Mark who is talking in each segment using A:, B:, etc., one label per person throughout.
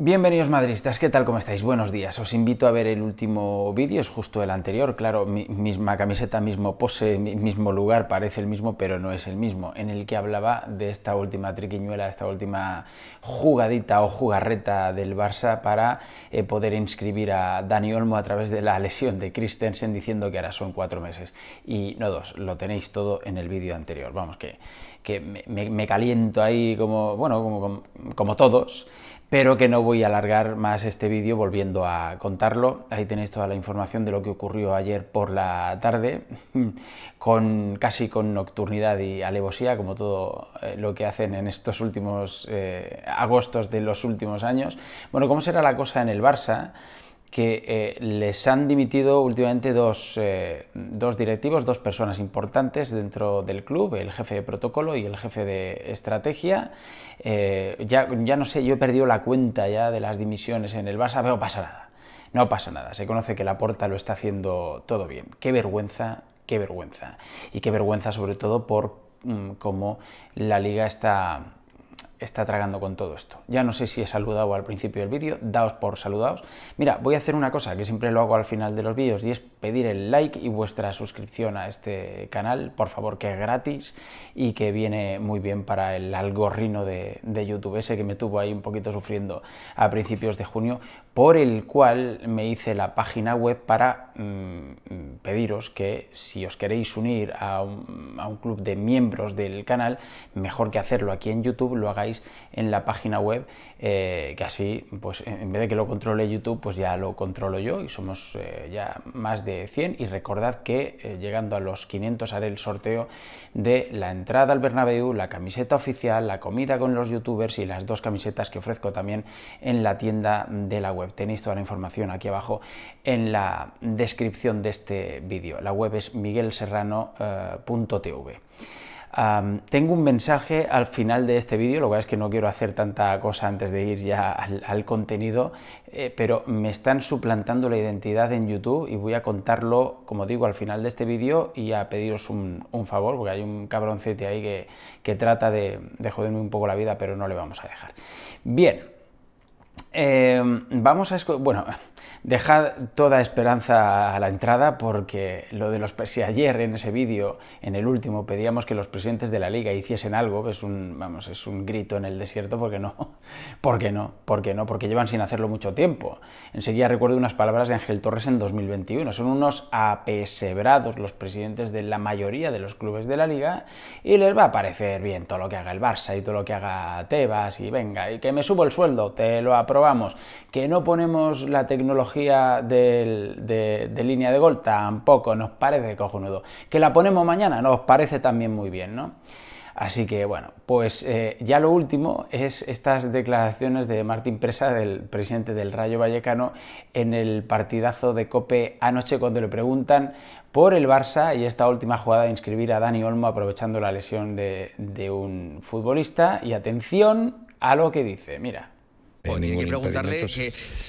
A: Bienvenidos madridistas, ¿qué tal? ¿Cómo estáis? Buenos días. Os invito a ver el último vídeo, es justo el anterior, claro, mi, misma camiseta, mismo pose, mi, mismo lugar, parece el mismo, pero no es el mismo, en el que hablaba de esta última triquiñuela, esta última jugadita o jugarreta del Barça para eh, poder inscribir a Dani Olmo a través de la lesión de Christensen diciendo que ahora son cuatro meses y no dos, lo tenéis todo en el vídeo anterior. Vamos que que me, caliento ahí como, bueno, como, todos, pero que no voy a alargar más este vídeo volviendo a contarlo. Ahí tenéis toda la información de lo que ocurrió ayer por la tarde, con, casi con nocturnidad y alevosía, como todo eh, lo que hacen en estos últimos eh, agostos de los últimos años. Bueno, ¿cómo será la cosa en el Barça? que eh, les han dimitido últimamente dos, eh, dos, directivos, dos personas importantes dentro del club, el jefe de protocolo y el jefe de estrategia. Eh, ya, ya no sé, yo he perdido la cuenta ya de las dimisiones en el Barça, pero no pasa nada. No pasa nada, se conoce que la Laporta lo está haciendo todo bien. Qué vergüenza, qué vergüenza. Y qué vergüenza sobre todo por mm, cómo la liga está está tragando con todo esto. Ya no sé si he saludado al principio del vídeo, daos por saludados. Mira, voy a hacer una cosa que siempre lo hago al final de los vídeos y es pedir el like y vuestra suscripción a este canal, por favor, que es gratis y que viene muy bien para el algorrino de, de YouTube, ese que me tuvo ahí un poquito sufriendo a principios de junio, por el cual me hice la página web para mm, mm, pediros que si os queréis unir a un, club de miembros del canal, mejor que hacerlo aquí en YouTube, lo hagáis en la página web, eh, que así, pues en vez de que lo controle YouTube, pues ya lo controlo yo y somos eh, ya más de 100 y recordad que eh, llegando a los 500 haré el sorteo de la entrada al Bernabéu, la camiseta oficial, la comida con los youtubers y las dos camisetas que ofrezco también en la tienda de la web. Tenéis toda la información aquí abajo en la descripción de este vídeo. La web es miguelserrano.tv. Eh, tengo un mensaje al final de este vídeo, lo que es que no quiero hacer tanta cosa antes de ir ya al, contenido, eh, pero me están suplantando la identidad en YouTube y voy a contarlo, como digo, al final de este vídeo y a pediros un, favor, porque hay un cabroncete ahí que, trata de, de joderme un poco la vida, pero no le vamos a dejar. Bien, eh, vamos a... Bueno, Dejad toda esperanza a la entrada porque lo de los si ayer en ese vídeo, en el último, pedíamos que los presidentes de la liga hiciesen algo, es un vamos, es un grito en el desierto porque no, porque no, porque no, porque llevan sin hacerlo mucho tiempo. Enseguida recuerdo unas palabras de Ángel Torres en 2021, son unos apesebrados los presidentes de la mayoría de los clubes de la liga y les va a parecer bien todo lo que haga el Barça y todo lo que haga Tebas y venga, y que me subo el sueldo, te lo aprobamos, que no ponemos la tecnología tecnología de, línea de gol tampoco nos parece cojonudo. Que la ponemos mañana nos parece también muy bien, ¿no? Así que bueno, pues eh, ya lo último es estas declaraciones de Martín Presa, del presidente del Rayo Vallecano, en el partidazo de Cope anoche cuando le preguntan por el Barça y esta última jugada de inscribir a Dani Olmo aprovechando la lesión de un futbolista. Y atención a lo que dice, mira. Pues tiene que preguntarle,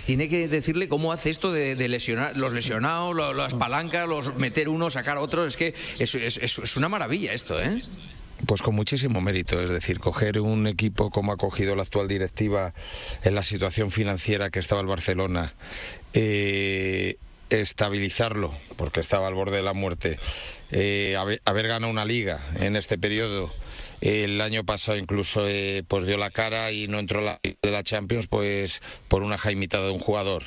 B: tiene que decirle cómo hace esto de, lesionar, los lesionados, las palancas, los meter uno, sacar otro. Es que es, una maravilla esto, ¿eh?
C: Pues con muchísimo mérito, es decir, coger un equipo como ha cogido la actual directiva en la situación financiera que estaba el Barcelona, eh, estabilizarlo, porque estaba al borde de la muerte, eh, haber, haber ganado una liga en este periodo el año pasado incluso eh, pues dio la cara y no entró la, de la Champions pues por una jaimitada de un jugador.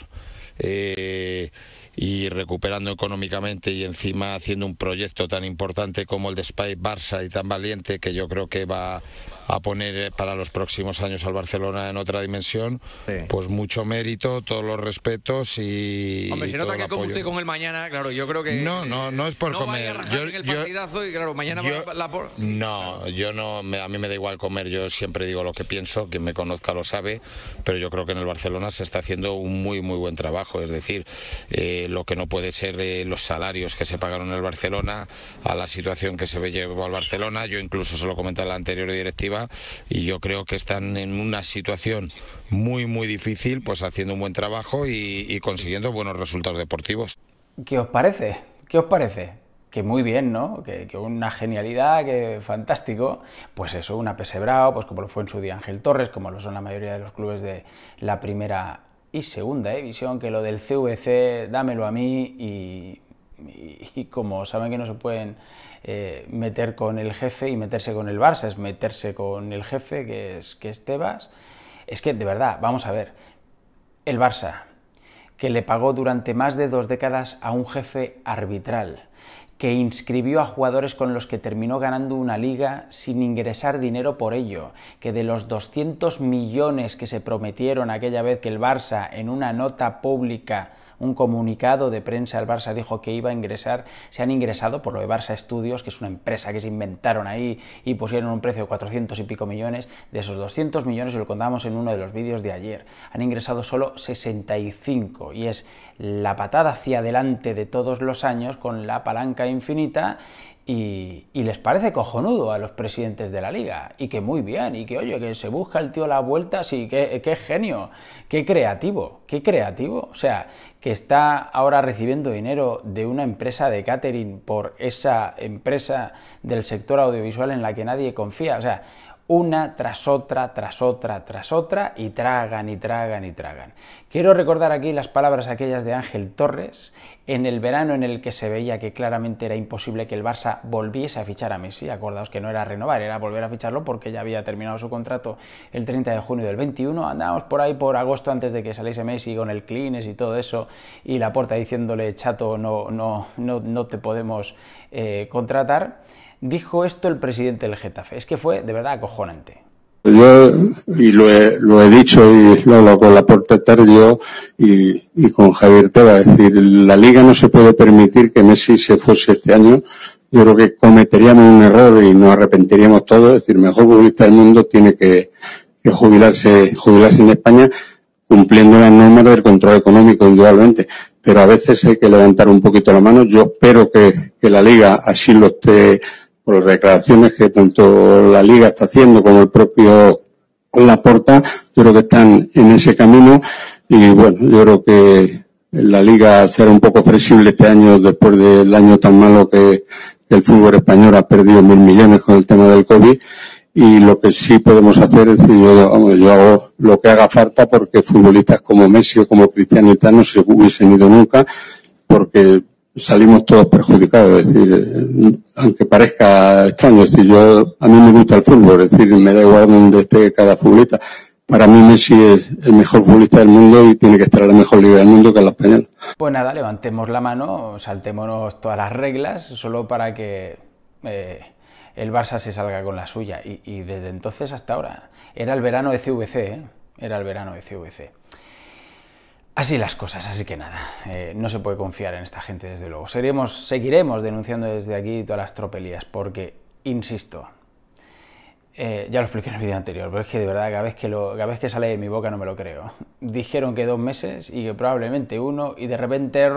C: Eh, y recuperando económicamente y encima haciendo un proyecto tan importante como el de Spike Barça y tan valiente que yo creo que va a poner eh, para los próximos años al Barcelona en otra dimensión, pues mucho mérito, todos los respetos y. Hombre, se nota que como usted con
B: el mañana, claro, yo creo que. No, no, no es por comer. yo, en el partidazo y claro, mañana va la, por...
C: No, yo no, me, a mí me da igual comer, yo siempre digo lo que pienso, quien me conozca lo sabe, pero yo creo que en el Barcelona se está haciendo un muy, muy buen trabajo, es decir, eh, eh, lo que no puede ser eh, los salarios que se pagaron en el Barcelona, a la situación que se ve llevó al Barcelona. Yo incluso se lo comenté en la anterior directiva y yo creo que están en una situación muy, muy difícil, pues haciendo un buen trabajo y, consiguiendo buenos resultados deportivos.
A: ¿Qué os parece? ¿Qué os parece? que muy bien, ¿no? Que, una genialidad, que fantástico. Pues eso, una pesebrao, pues como lo fue en su día Ángel Torres, como lo son la mayoría de los clubes de la primera y segunda división, ¿eh? que lo del CVC, dámelo a mí y, como saben que no se pueden eh, meter con el jefe y meterse con el Barça, es meterse con el jefe que es, que es Tebas, es que de verdad, vamos a ver, el Barça, que le pagó durante más de dos décadas a un jefe arbitral, que inscribió a jugadores con los que terminó ganando una liga sin ingresar dinero por ello, que de los 200 millones que se prometieron aquella vez que el Barça en una nota pública un comunicado de prensa, al Barça dijo que iba a ingresar, se han ingresado por lo de Barça Estudios, que es una empresa que se inventaron ahí y pusieron un precio de 400 y pico millones, de esos 200 millones, y lo contábamos en uno de los vídeos de ayer, han ingresado solo 65 y es la patada hacia adelante de todos los años con la palanca infinita y, les parece cojonudo a los presidentes de la liga. Y que muy bien, y que oye, que se busca el tío la vuelta vueltas y qué, genio, qué creativo, qué creativo. O sea, que está ahora recibiendo dinero de una empresa de catering por esa empresa del sector audiovisual en la que nadie confía. O sea, una tras otra, tras otra, tras otra, y tragan y tragan y tragan. Quiero recordar aquí las palabras aquellas de Ángel Torres en el verano en el que se veía que claramente era imposible que el Barça volviese a fichar a Messi. Acordaos que no era renovar, era volver a ficharlo porque ya había terminado su contrato el 30 de junio del 21. Andábamos por ahí por agosto antes de que saliese Messi con el Clines y todo eso, y la puerta diciéndole, chato, no, no, no, te podemos eh, contratar dijo esto el presidente del Getafe. Es que fue de verdad acojonante.
D: Yo, y lo he, dicho y lo hablo con la porta yo y, con Javier Teba, es decir, la liga no se puede permitir que Messi se fuese este año. Yo creo que cometeríamos un error y nos arrepentiríamos todos. Es decir, mejor futbolista del mundo tiene que, jubilarse, jubilarse en España cumpliendo las normas del control económico, indudablemente. Pero a veces hay que levantar un poquito la mano. Yo espero que la liga así lo esté por las declaraciones que tanto la Liga está haciendo como el propio Laporta, yo creo que están en ese camino y bueno, yo creo que la Liga será un poco flexible este año después del año tan malo que el fútbol español ha perdido mil millones con el tema del COVID y lo que sí podemos hacer es decir, yo, yo hago lo que haga falta porque futbolistas como Messi o como Cristiano y tal no se hubiesen ido nunca porque salimos todos perjudicados, es decir, aunque parezca extraño, es yo, a mí me gusta el fútbol, es decir, me da igual donde esté cada futbolista. Para mí Messi es el mejor futbolista del mundo y tiene que estar en la mejor liga del mundo que en la española.
A: Pues nada, levantemos la mano, saltémonos todas las reglas, solo para que eh, el Barça se salga con la suya. Y, desde entonces hasta ahora, era el verano de CVC, ¿eh? era el verano de CVC. Así las cosas, así que nada, eh, no se puede confiar en esta gente desde luego. Seremos, seguiremos denunciando desde aquí todas las tropelías porque, insisto, eh, ya lo expliqué en el vídeo anterior, pero es que de verdad cada vez que, lo, cada vez que sale de mi boca no me lo creo. Dijeron que dos meses y que probablemente uno y de repente...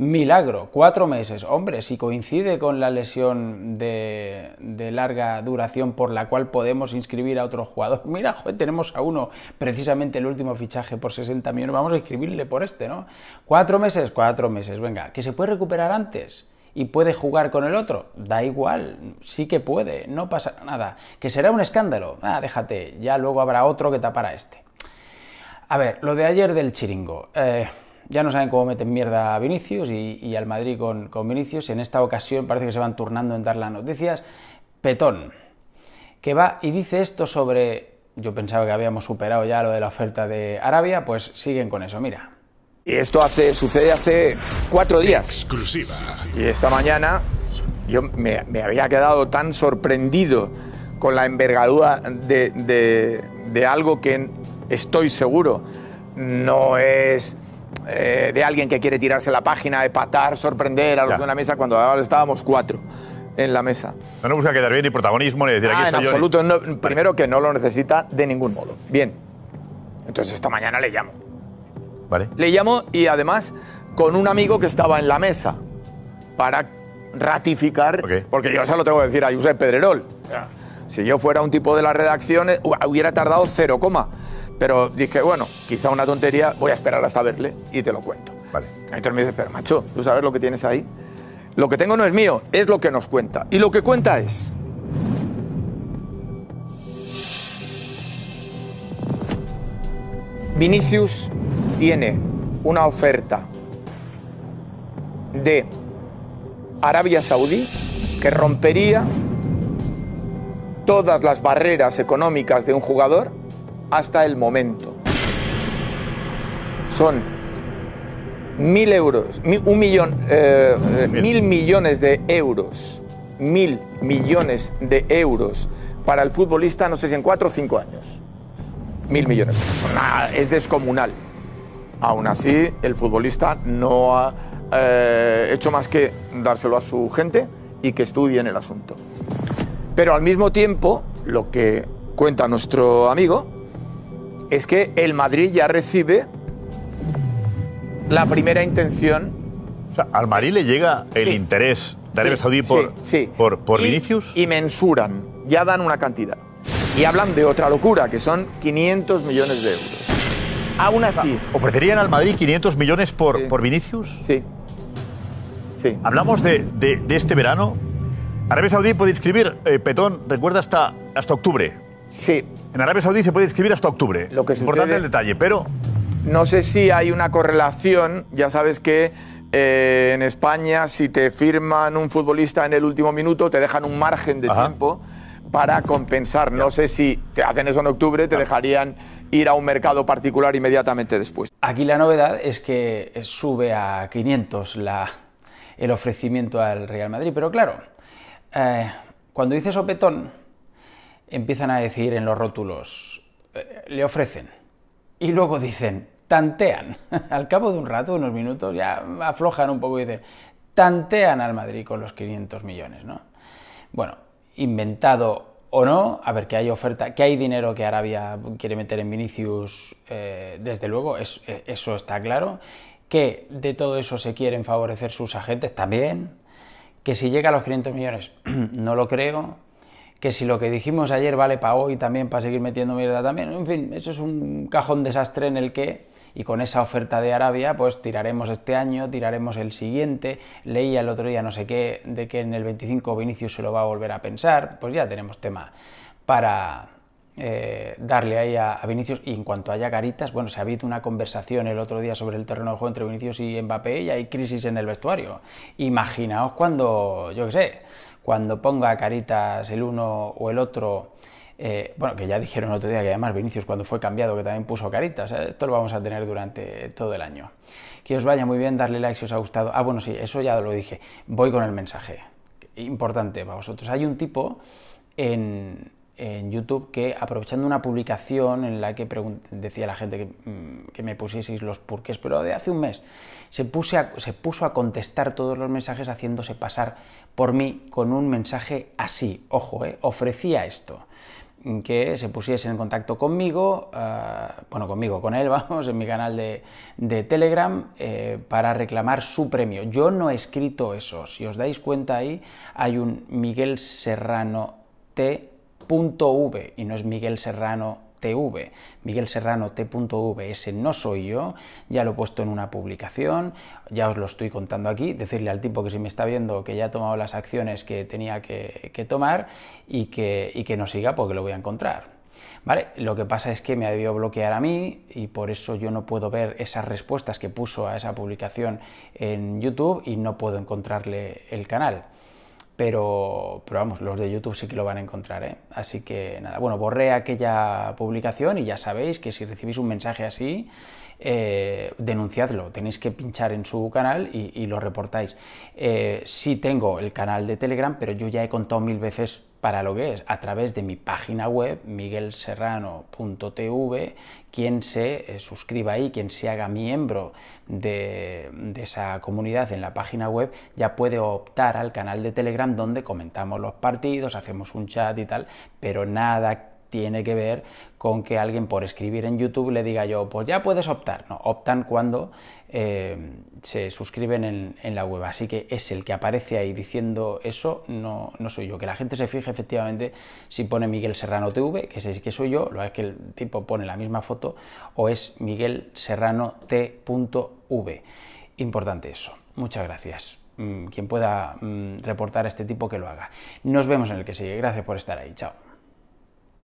A: Milagro, cuatro meses. Hombre, si coincide con la lesión de, larga duración por la cual podemos inscribir a otro jugador. Mira, joder, tenemos a uno, precisamente el último fichaje por 60 millones. Vamos a inscribirle por este, ¿no? Cuatro meses, cuatro meses. Venga, que se puede recuperar antes y puede jugar con el otro. Da igual, sí que puede, no pasa nada. Que será un escándalo. Ah, déjate, ya luego habrá otro que para este. A ver, lo de ayer del chiringo. Eh, ya no saben cómo meten mierda a Vinicius y, al Madrid con, con Vinicius. En esta ocasión parece que se van turnando en dar las noticias. Petón, que va y dice esto sobre... Yo pensaba que habíamos superado ya lo de la oferta de Arabia, pues siguen con eso, mira.
B: Y esto hace, sucede hace cuatro días. Exclusiva. Y esta mañana yo me, había quedado tan sorprendido con la envergadura de, de algo que estoy seguro no es eh, de alguien que quiere tirarse la página, de patar, sorprender a los de una mesa cuando ahora estábamos cuatro en la mesa. No, va busca quedar bien ni protagonismo ni decir ah, aquí estoy en absoluto. primero que no lo necesita de ningún modo. Bien. Entonces esta mañana le llamo. Vale. Le llamo y además con un amigo que estaba en la mesa para ratificar, porque yo se lo tengo que decir a Josep Pedrerol. Si yo fuera un tipo de la redacción, eh, hubiera tardado cero coma. Pero dije, bueno, quizá una tontería, voy a esperar hasta verle y te lo cuento. Vale. Entonces me dice, pero macho, ¿tú sabes lo que tienes ahí? Lo que tengo no es mío, es lo que nos cuenta. Y lo que cuenta es... Vinicius tiene una oferta de Arabia Saudí que rompería todas las barreras económicas de un jugador hasta el momento. Son mil euros, un millón, eh, eh, mil millones de euros, mil millones de euros para el futbolista, no sé si en cuatro o cinco años. Mil millones. es descomunal. Aún así, el futbolista no ha eh, hecho más que dárselo a su gente y que estudien el asunto. Pero al mismo tiempo, lo que cuenta nuestro amigo es que el Madrid ya recibe la primera intención. O sea, al Madrid le llega el interés de Arabia Saudí por, por, Vinicius. Y mensuran, ya dan una cantidad. Y hablan de otra locura, que son 500 millones de euros. Aún así. ¿Ofrecerían al Madrid 500 millones por, por Vinicius? Sí. sí. Hablamos de, este verano. Arabia Saudí puede inscribir, eh, Petón, recuerda, hasta, hasta octubre. Sí, en Arabia Saudí se puede escribir hasta octubre. Lo que Importante el detalle, pero... No sé si hay una correlación, ya sabes que eh, en España si te firman un futbolista en el último minuto te dejan un margen de tiempo para compensar. No sé si te hacen eso en octubre, te ah. dejarían ir a un mercado particular inmediatamente después.
A: Aquí la novedad es que eh, sube a 500 el ofrecimiento al Real Madrid, pero claro, eh, cuando dices Opetón empiezan a decir en los rótulos, eh, le ofrecen. Y luego dicen, tantean. al cabo de un rato, unos minutos, ya aflojan un poco y dicen, tantean al Madrid con los 500 millones, ¿no? Bueno, inventado o no, a ver, que hay oferta, que hay dinero que Arabia quiere meter en Vinicius, eh, desde luego, eh, eso está claro, que de todo eso se quieren favorecer sus agentes también, que si llega a los 500 millones, no lo creo, que si lo que dijimos ayer vale para hoy también, para seguir metiendo mierda también. En fin, eso es un cajón desastre en el que, y con esa oferta de Arabia, pues tiraremos este año, tiraremos el siguiente. Leía el otro día no sé qué, de que en el 25 Vinicius se lo va a volver a pensar. Pues ya tenemos tema para, eh, darle ahí a, Vinicius. Y en cuanto haya caritas, bueno, se ha habido una conversación el otro día sobre el terreno de juego entre Vinicius y Mbappé y hay crisis en el vestuario. Imaginaos cuando, yo qué sé, cuando ponga caritas el uno o el otro. Eh, bueno, que ya dijeron el otro día que además Vinicius cuando fue cambiado que también puso caritas, eh, esto lo vamos a tener durante todo el año. Que os vaya muy bien, darle like si os ha gustado. Ah, bueno, sí, eso ya lo dije. Voy con el mensaje. Importante para vosotros. Hay un tipo en, en YouTube que aprovechando una publicación en la que decía la gente mm, que, me pusieseis los porqués, pero de hace un mes, se, se puso a contestar todos los mensajes haciéndose pasar por mí con un mensaje así, ojo, eh, ofrecía esto que se pusiese en contacto conmigo, ah, bueno, conmigo, con él, vamos, en mi canal de, Telegram, eh, para reclamar su premio. Yo no he escrito eso. Si os dais cuenta ahí, hay un Miguel Serrano T v y no es Miguel Serrano TV. Miguel Serrano T.V, ese no soy yo, ya lo he puesto en una publicación, ya os lo estoy contando aquí, decirle al tipo que si me está viendo que ya ha tomado las acciones que tenía que, tomar y que, y que no siga porque pues lo voy a encontrar. ¿Vale? Lo que pasa es que me ha debido bloquear a mí y por eso yo no puedo ver esas respuestas que puso a esa publicación en YouTube y no puedo encontrarle el canal. Pero, vamos, los de YouTube sí que lo van a encontrar. ¿eh? Así que nada, bueno, borré aquella publicación y ya sabéis que si recibís un mensaje así, eh, denunciadlo. Tenéis que pinchar en su canal y, lo reportáis. Eh, sí tengo el canal de Telegram, pero yo ya he contado mil veces para lo que es a través de mi página web miguelserrano.tv quien se eh, suscriba ahí, quien se haga miembro de, de, esa comunidad en la página web ya puede optar al canal de Telegram donde comentamos los partidos, hacemos un chat y tal, pero nada tiene que ver con que alguien por escribir en YouTube le diga yo, pues ya puedes optar. No, optan cuando eh, se suscriben en, la web. Así que es el que aparece ahí diciendo eso, no, no soy yo. Que la gente se fije efectivamente si pone Miguel Serrano TV, que sé que soy yo, lo es que el tipo pone la misma foto, o es Miguel Serrano T.V. Importante eso. Muchas gracias mm, quien pueda mm, reportar a este tipo que lo haga. Nos vemos en el que sigue. Gracias por estar ahí. Chao.